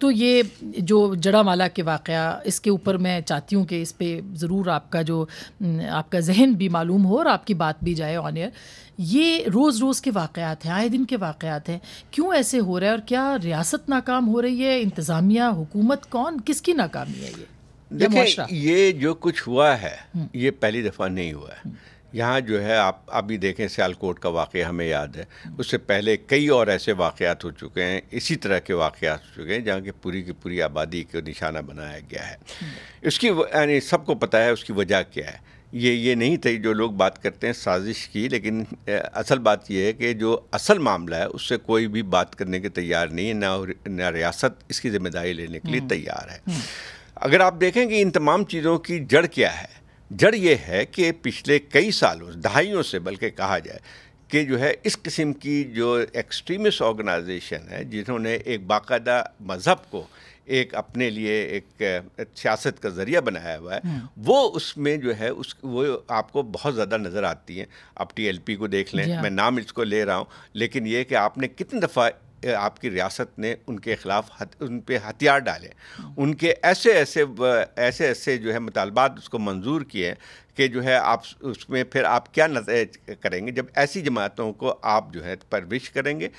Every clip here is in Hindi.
तो ये जो जड़ामाला के वाक़ इसके ऊपर मैं चाहती हूँ कि इस पर ज़रूर आपका जो आपका जहन भी मालूम हो और आपकी बात भी जाए ऑन एयर ये रोज़ रोज़ के वाक़ हैं आए दिन के वाक़ हैं क्यों ऐसे हो रहा है और क्या रियासत नाकाम हो रही है इंतज़ामिया हुकूमत कौन किसकी नाकामी है ये ये जो कुछ हुआ है हम्म। ये पहली दफ़ा नहीं हुआ है हम्म। यहाँ जो है आप अभी देखें सियालकोट का वाक़ हमें याद है उससे पहले कई और ऐसे वाक़ात हो चुके हैं इसी तरह के वाक़ात हो चुके हैं जहाँ की पूरी की पूरी आबादी को निशाना बनाया गया है इसकी हम्म। यानी सबको पता है उसकी वजह क्या है ये ये नहीं थी जो लोग बात करते हैं साजिश की लेकिन असल बात यह है कि जो असल मामला है उससे कोई भी बात करने के तैयार नहीं है ना ना रियासत इसकी ज़िम्मेदारी लेने के लिए हम्म। तैयार है हम्म। अगर आप देखें कि इन तमाम चीज़ों की जड़ क्या है जड़ ये है कि पिछले कई सालों दहाइयों से बल्कि कहा जाए कि जो है इस किस्म की जो एक्सट्रीमिस्ट ऑर्गेनाइजेशन है जिन्होंने एक बाकायदा मज़हब को एक अपने लिए एक सियासत का ज़रिया बनाया हुआ है हम्म। वो उसमें जो है उस वो आपको बहुत ज़्यादा नज़र आती हैं आप टीएलपी को देख लें मैं नाम इसको ले रहा हूँ लेकिन ये कि आपने कितनी दफ़ा आपकी रियासत ने उनके ख़िलाफ़ हत, उन पर हथियार डाले उनके ऐसे ऐसे ऐसे ऐसे जो है मुतालबात उसको मंजूर किए कि जो है आप उसमें फिर आप क्या नतज करेंगे जब ऐसी जमातों को आप जो है परविश करेंगे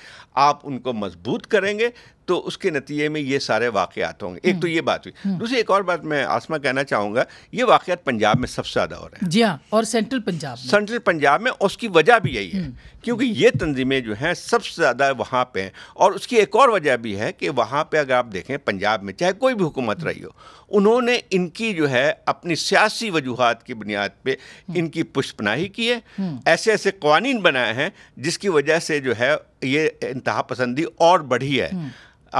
आप उनको मजबूत करेंगे तो उसके नतीजे में ये सारे वाक़ात होंगे एक तो हम्म। ये बात हुई हम्म। दूसरी एक और बात मैं आसमा कहना चाहूँगा ये वाक़ात पंजाब में सबसे ज़्यादा हो रहे हैं जी हाँ और सेंट्रल पंजाब सेंट्रल पंजाब में उसकी वजह भी यही है हम्म। क्योंकि ये तंजीमें जो हैं सबसे ज़्यादा वहाँ पर हैं और उसकी एक और वजह भी है कि वहाँ पर अगर आप देखें पंजाब में चाहे कोई भी हुकूमत रही हो उन्होंने इनकी जो है अपनी सियासी वजूहत की बुनियाद पर इनकी पुष्पनाही की है ऐसे ऐसे कवानीन बनाए हैं जिसकी वजह से जो है ये इंतहा पसंदी और बढ़ी है हम्म।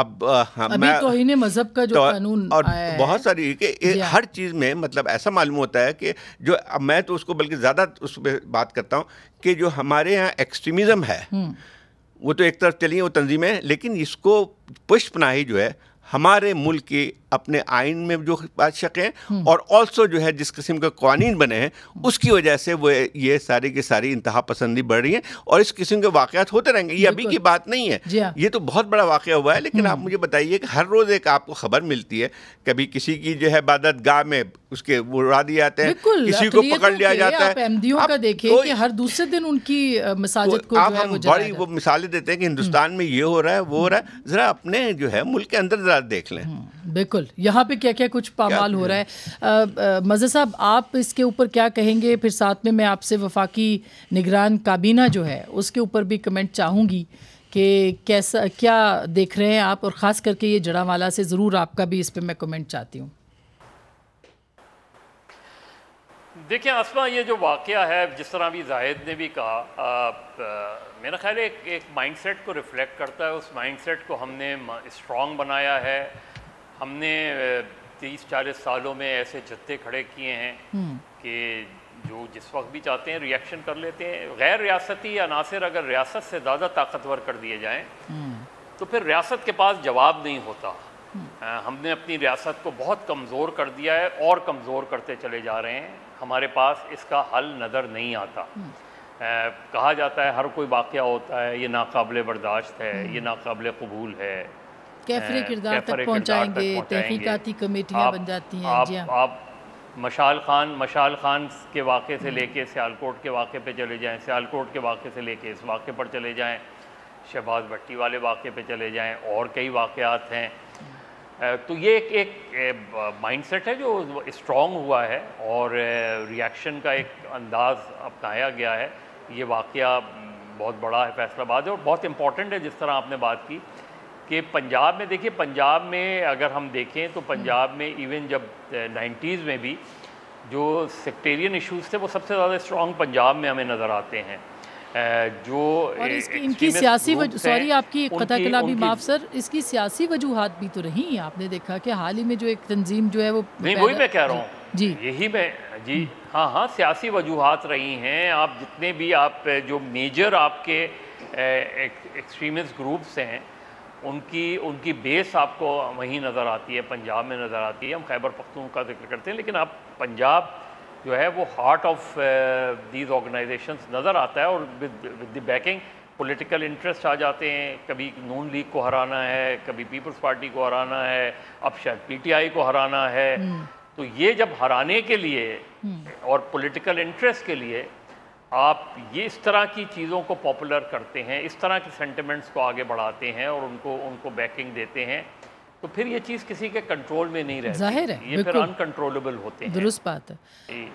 अब हमें हाँ, तो ही ने मजहब का जो तो, कानून और आया बहुत सारी कि हाँ। हर चीज़ में मतलब ऐसा मालूम होता है कि जो मैं तो उसको बल्कि ज़्यादा उस पर बात करता हूँ कि जो हमारे यहाँ एक्सट्रीमिज़म है हम्म। वो तो एक तरफ चली है वो तंजीमें लेकिन इसको पुष्पनाही जो है हमारे मुल्क की अपने आइन में जो बादशाह हैं हम्म। और ऑल्सो जो है जिस किस्म के कवानीन बने हैं उसकी वजह से वो ये सारी की सारी इंतहा पसंदी बढ़ रही है और इस किस्म के वाकत होते रहेंगे ये अभी की बात नहीं है हाँ। ये तो बहुत बड़ा वाक़ हुआ है लेकिन आप हम्म। मुझे बताइए कि हर रोज़ एक आपको खबर मिलती है कभी किसी की जो है इबादत गाह में उसके उड़ा दिए जाते हैं किसी तो को तो पकड़ लिया जाता है आप का देखिए कि हर दूसरे दिन उनकी मसाजिद को आप हम बड़ी वो मिसालें देते हैं कि हिंदुस्तान हम्म। में ये हो रहा है वो हो रहा है ज़रा अपने जो है मुल्क के अंदर ज़रा देख लें बिल्कुल बिल्कुल यहाँ पे क्या क्या कुछ पामाल हो रहा है मज़े साहब आप इसके ऊपर क्या कहेंगे फिर साथ में मैं आपसे वफाकी निगरान काबीना जो है उसके ऊपर भी कमेंट चाहूँगी कि कैसा क्या देख रहे हैं आप और ख़ास करके ये जड़ावाला से ज़रूर आपका भी इस पर मैं कमेंट चाहती हूँ देखिए आसमा ये जो वाक़ है जिस तरह भी जाहिद ने भी कहा आप, आ, मेरा ख्याल एक एक माइंडसेट को रिफ्लेक्ट करता है उस माइंडसेट को हमने स्ट्रॉन्ग बनाया है हमने तीस चालीस सालों में ऐसे जत्ते खड़े किए हैं हम्म। कि जो जिस वक्त भी चाहते हैं रिएक्शन कर लेते हैं गैर रियासती अनासर अगर रियासत से ज़्यादा ताकतवर कर दिए जाएँ हम्म। तो फिर रियासत के पास जवाब नहीं होता हम्म। हमने अपनी रियासत को बहुत कमज़ोर कर दिया है और कमज़ोर करते चले जा रहे हैं हमारे पास इसका हल नज़र नहीं आता आ, कहा जाता है हर कोई वाक़ होता है ये नाकबले बर्दाश्त है ये नाकबले कबूल है कैफरे किरदार तक पहुंचाएंगे तहकीकती कमेटियाँ बन जाती हैं आप, जी हाँ आप मशाल खान मशाल खान के वाक़े से लेके सियालकोट के वाक़े पे चले जाएं सियालकोट के वाक़े से लेके इस वाक़े पर चले जाएं शहबाज भट्टी वाले वाक़े पे चले जाएं और कई वाक़ात हैं तो ये एक एक माइंडसेट है जो स्ट्रॉन्ग हुआ है और रिएक्शन का एक अंदाज अपनाया गया है ये वाक़ बहुत बड़ा है फैसलाबाद और बहुत इम्पॉर्टेंट है जिस तरह आपने बात की कि पंजाब में देखिए पंजाब में अगर हम देखें तो पंजाब में इवन जब नाइन्टीज़ में भी जो सेक्टेरियन इश्यूज थे वो सबसे ज़्यादा स्ट्रॉन्ग पंजाब में हमें नज़र आते हैं जो और इसकी इनकी सियासी सॉरी आपकी कला भी माफ सर इसकी सियासी वजूहत भी तो रही आपने देखा कि हाल ही में जो एक तंजीम जो है वो नहीं वही मैं कह रहा हूँ जी यही मैं जी हम्म। हाँ हाँ सियासी वजूहत रही हैं आप जितने भी आप जो मेजर आपके एक्सट्रीमिस्ट ग्रुप्स हैं उनकी उनकी बेस आपको वहीं नज़र आती है पंजाब में नज़र आती है हम खैबर पख्तून का जिक्र करते हैं लेकिन आप पंजाब जो है वो हार्ट ऑफ दीज ऑर्गेनाइजेशन नज़र आता है और with the backing political interest आ जाते हैं कभी नून लीग को हराना है कभी पीपल्स पार्टी को हराना है अब शायद पीटीआई को हराना है हम्म। तो ये जब हराने के लिए हम्म। और पॉलिटिकल इंटरेस्ट के लिए आप ये इस तरह की चीज़ों को पॉपुलर करते हैं इस तरह के सेंटिमेंट्स को आगे बढ़ाते हैं और उनको उनको बैकिंग देते हैं तो फिर ये चीज़ किसी के कंट्रोल में नहीं रहती जाहिर है ये फिर अनकंट्रोलेबल होते हैं दुरुस्त बात है